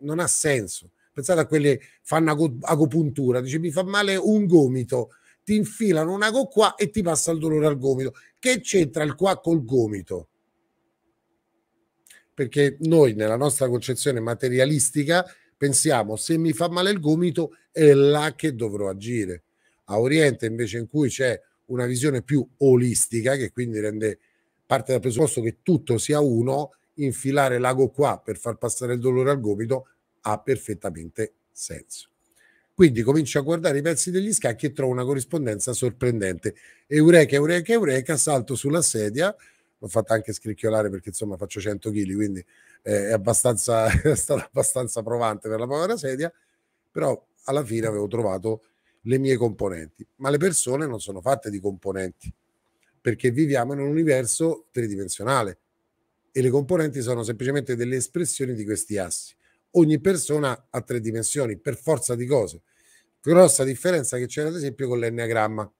non ha senso. Pensate a quelle che fanno acupuntura, dice mi fa male un gomito, ti infilano un ago qua e ti passa il dolore al gomito. Che c'entra il qua col gomito? Perché noi nella nostra concezione materialistica pensiamo se mi fa male il gomito è là che dovrò agire a Oriente invece in cui c'è una visione più olistica che quindi rende parte dal presupposto che tutto sia uno, infilare l'ago qua per far passare il dolore al gomito ha perfettamente senso. Quindi comincio a guardare i pezzi degli scacchi e trovo una corrispondenza sorprendente. Eureka, eureka, eureka, salto sulla sedia, l'ho fatta anche scricchiolare perché insomma faccio 100 kg, quindi eh, è, abbastanza, è stata abbastanza provante per la povera sedia, però alla fine avevo trovato le mie componenti, ma le persone non sono fatte di componenti, perché viviamo in un universo tridimensionale e le componenti sono semplicemente delle espressioni di questi assi. Ogni persona ha tre dimensioni, per forza di cose. Grossa differenza che c'era ad esempio con l'enneagramma.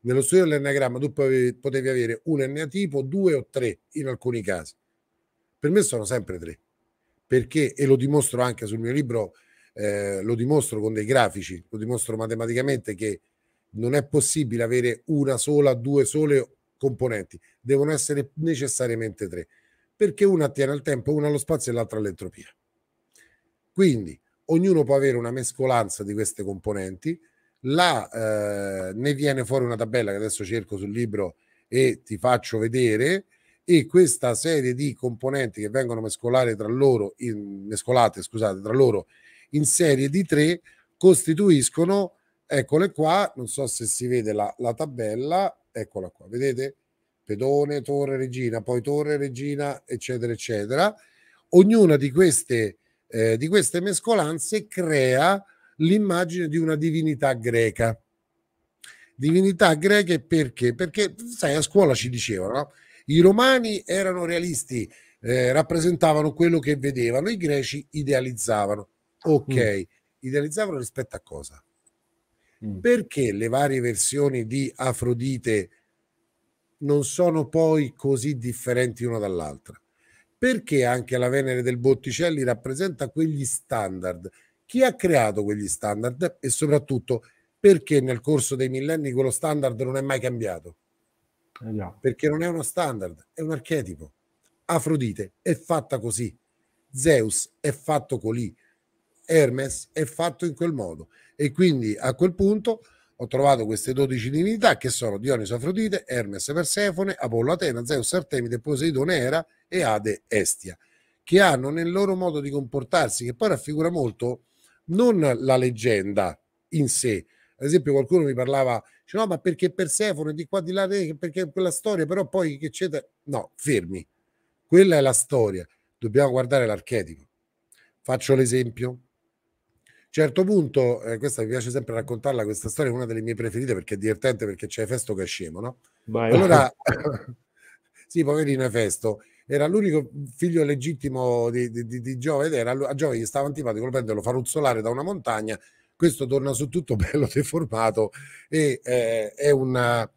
Nello studio dell'enneagramma tu potevi avere un enneatipo, due o tre in alcuni casi. Per me sono sempre tre, perché, e lo dimostro anche sul mio libro eh, lo dimostro con dei grafici, lo dimostro matematicamente che non è possibile avere una sola, due sole componenti, devono essere necessariamente tre, perché una attiene al tempo, una allo spazio e l'altra all'entropia. Quindi ognuno può avere una mescolanza di queste componenti, là eh, ne viene fuori una tabella che adesso cerco sul libro e ti faccio vedere e questa serie di componenti che vengono mescolate tra loro in, mescolate, scusate, tra loro in serie di tre costituiscono, eccole qua, non so se si vede la, la tabella, eccola qua, vedete? Pedone, Torre, Regina, poi Torre, Regina, eccetera, eccetera. Ognuna di queste, eh, di queste mescolanze crea l'immagine di una divinità greca. Divinità greche perché? Perché, sai, a scuola ci dicevano, no? i romani erano realisti, eh, rappresentavano quello che vedevano, i greci idealizzavano. Ok, mm. idealizzavano rispetto a cosa? Mm. Perché le varie versioni di Afrodite non sono poi così differenti una dall'altra? Perché anche la Venere del Botticelli rappresenta quegli standard? Chi ha creato quegli standard e soprattutto perché nel corso dei millenni quello standard non è mai cambiato? no. Eh, perché non è uno standard, è un archetipo. Afrodite è fatta così, Zeus è fatto colì. Hermes è fatto in quel modo e quindi a quel punto ho trovato queste 12 divinità che sono Dioniso Afrodite, Hermes Persefone, Apollo Atena, Zeus Artemide, Poseidone Era e Ade Estia, che hanno nel loro modo di comportarsi, che poi raffigura molto non la leggenda in sé. Ad esempio qualcuno mi parlava, dice no ma perché Persefone di qua di là, perché quella storia, però poi che c'è... Da... No, fermi, quella è la storia, dobbiamo guardare l'archetipo. Faccio l'esempio, certo punto, eh, questa mi piace sempre raccontarla, questa storia è una delle mie preferite perché è divertente perché c'è Festo che è scemo, no? Vai. Allora, sì, poverino Festo, era l'unico figlio legittimo di, di, di, di Giove ed era a Giove gli stava antipatico, lo prende, lo fa ruzzolare da una montagna, questo torna su tutto bello deformato e eh, è, una,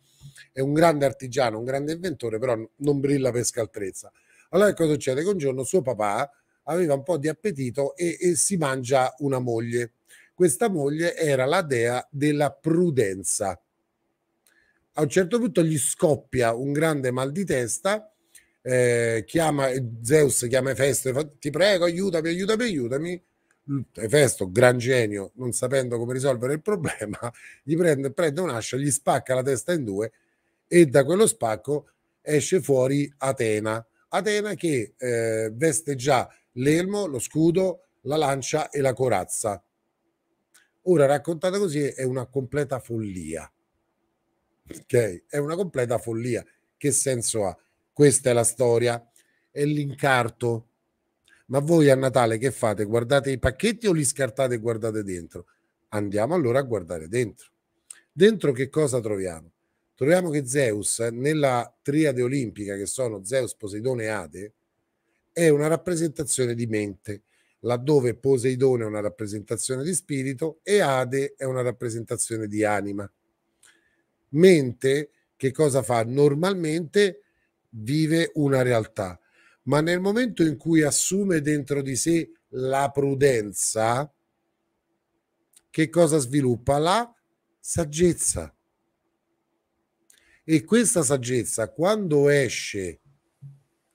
è un grande artigiano, un grande inventore, però non brilla per scaltrezza. Allora cosa succede? Che un giorno suo papà aveva un po' di appetito e, e si mangia una moglie. Questa moglie era la dea della prudenza. A un certo punto gli scoppia un grande mal di testa, eh, chiama Zeus, chiama Efesto, fa, ti prego aiutami, aiutami, aiutami. Efesto, gran genio, non sapendo come risolvere il problema, gli prende, prende un'ascia, gli spacca la testa in due e da quello spacco esce fuori Atena. Atena che eh, veste già l'elmo, lo scudo, la lancia e la corazza. Ora, raccontata così, è una completa follia. Ok? È una completa follia. Che senso ha? Questa è la storia. È l'incarto. Ma voi a Natale che fate? Guardate i pacchetti o li scartate e guardate dentro? Andiamo allora a guardare dentro. Dentro che cosa troviamo? Troviamo che Zeus, nella triade olimpica che sono Zeus, Poseidone e Ade, è una rappresentazione di mente, laddove Poseidone è una rappresentazione di spirito e Ade è una rappresentazione di anima. Mente, che cosa fa? Normalmente vive una realtà, ma nel momento in cui assume dentro di sé la prudenza, che cosa sviluppa? La saggezza. E questa saggezza, quando esce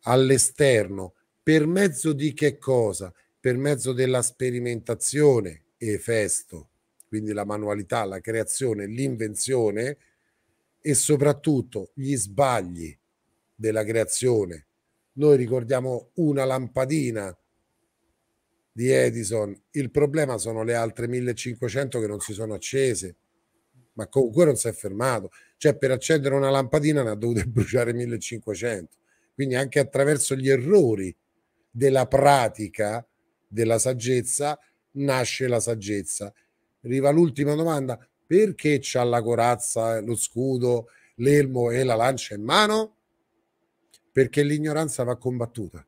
all'esterno per mezzo di che cosa? Per mezzo della sperimentazione, e festo, quindi la manualità, la creazione, l'invenzione e soprattutto gli sbagli della creazione. Noi ricordiamo una lampadina di Edison, il problema sono le altre 1500 che non si sono accese, ma comunque non si è fermato, cioè per accendere una lampadina ne ha dovute bruciare 1500, quindi anche attraverso gli errori della pratica della saggezza nasce la saggezza. Arriva l'ultima domanda, perché c'ha la corazza, lo scudo, l'elmo e la lancia in mano? Perché l'ignoranza va combattuta.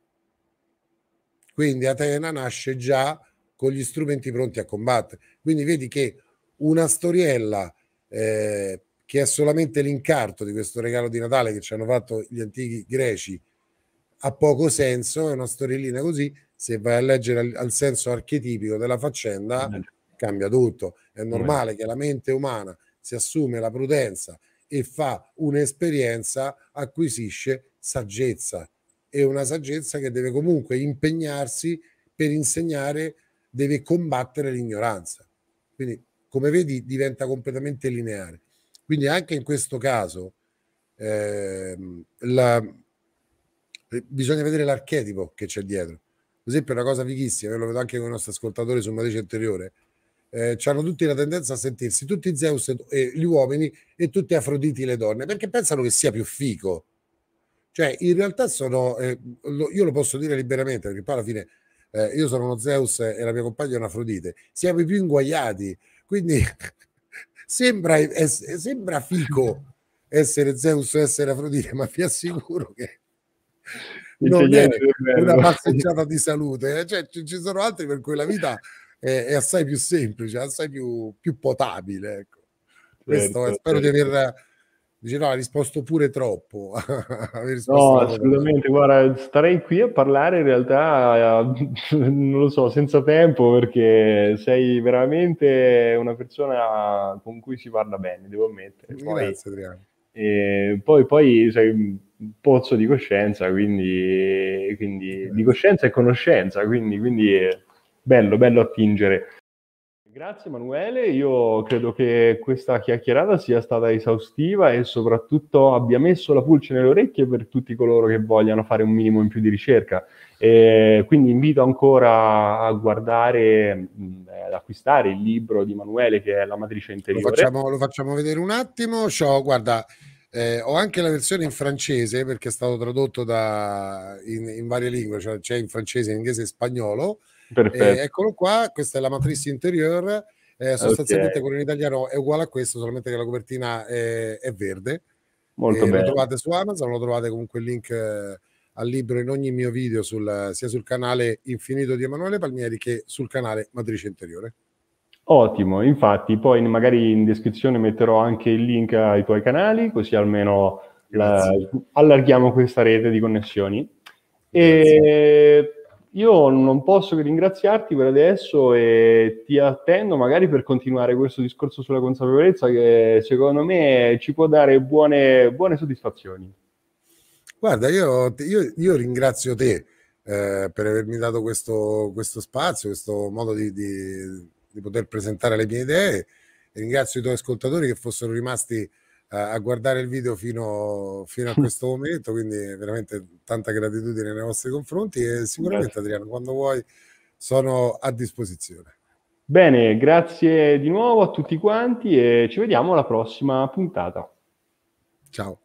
Quindi Atena nasce già con gli strumenti pronti a combattere. Quindi vedi che una storiella eh, che è solamente l'incarto di questo regalo di Natale che ci hanno fatto gli antichi greci, ha poco senso, è una storiellina così, se vai a leggere al, al senso archetipico della faccenda mm. cambia tutto. È normale mm. che la mente umana si assume la prudenza e fa un'esperienza, acquisisce saggezza. È una saggezza che deve comunque impegnarsi per insegnare, deve combattere l'ignoranza. Quindi, come vedi, diventa completamente lineare. Quindi anche in questo caso eh, la, eh, bisogna vedere l'archetipo che c'è dietro. Per esempio, una cosa fighissima, lo vedo anche con i nostri ascoltatori su matrice anteriore, eh, hanno tutti la tendenza a sentirsi tutti Zeus e, eh, gli uomini e tutti Afroditi le donne, perché pensano che sia più fico. Cioè, in realtà sono, eh, lo, io lo posso dire liberamente, perché poi alla fine eh, io sono uno Zeus e la mia compagna è una Afrodite, siamo i più inguaiati, quindi sembra, es, eh, sembra fico essere Zeus o essere Afrodite, ma vi assicuro che non è una passeggiata di salute, eh. cioè, ci, ci, sono altri per cui la vita è, è assai più semplice, assai più, più potabile. Ecco. Certo, Questo, spero certo. di aver dice no, ha risposto pure troppo. risposto no, assolutamente, troppo. guarda, starei qui a parlare in realtà, non lo so, senza tempo perché sei veramente una persona con cui si parla bene, devo ammettere. Poi, Grazie Adriano. E poi, poi sai, pozzo di coscienza, quindi, quindi di coscienza e conoscenza, quindi, quindi bello, bello attingere. Grazie Emanuele, io credo che questa chiacchierata sia stata esaustiva e soprattutto abbia messo la pulce nelle orecchie per tutti coloro che vogliano fare un minimo in più di ricerca. E quindi invito ancora a guardare, ad acquistare il libro di Emanuele che è La matrice interiore. Lo facciamo, lo facciamo vedere un attimo, Ciao, guarda, eh, ho anche la versione in francese perché è stato tradotto da, in, in, varie lingue, cioè c'è in francese, in inglese e spagnolo. Eh, eccolo qua, questa è la matrice interior. Eh, sostanzialmente okay. quello in italiano è uguale a questo, solamente che la copertina è, è verde. Molto eh, bene. Lo trovate su Amazon, lo trovate comunque il link eh, al libro in ogni mio video sul, sia sul canale Infinito di Emanuele Palmieri che sul canale Matrice Interiore. Ottimo, infatti poi magari in descrizione metterò anche il link ai tuoi canali, così almeno la, eh, allarghiamo questa rete di connessioni. E io non posso che ringraziarti per adesso e ti attendo magari per continuare questo discorso sulla consapevolezza che secondo me ci può dare buone, buone soddisfazioni. Guarda, io, io, io ringrazio te eh, per avermi dato questo, questo, spazio, questo modo di, di di poter presentare le mie idee. Ringrazio i tuoi ascoltatori che fossero rimasti a guardare il video fino, fino, a mm. questo momento, quindi veramente tanta gratitudine nei vostri confronti e sicuramente Adriano, quando vuoi sono a disposizione. Bene, grazie di nuovo a tutti quanti e ci vediamo alla prossima puntata. Ciao.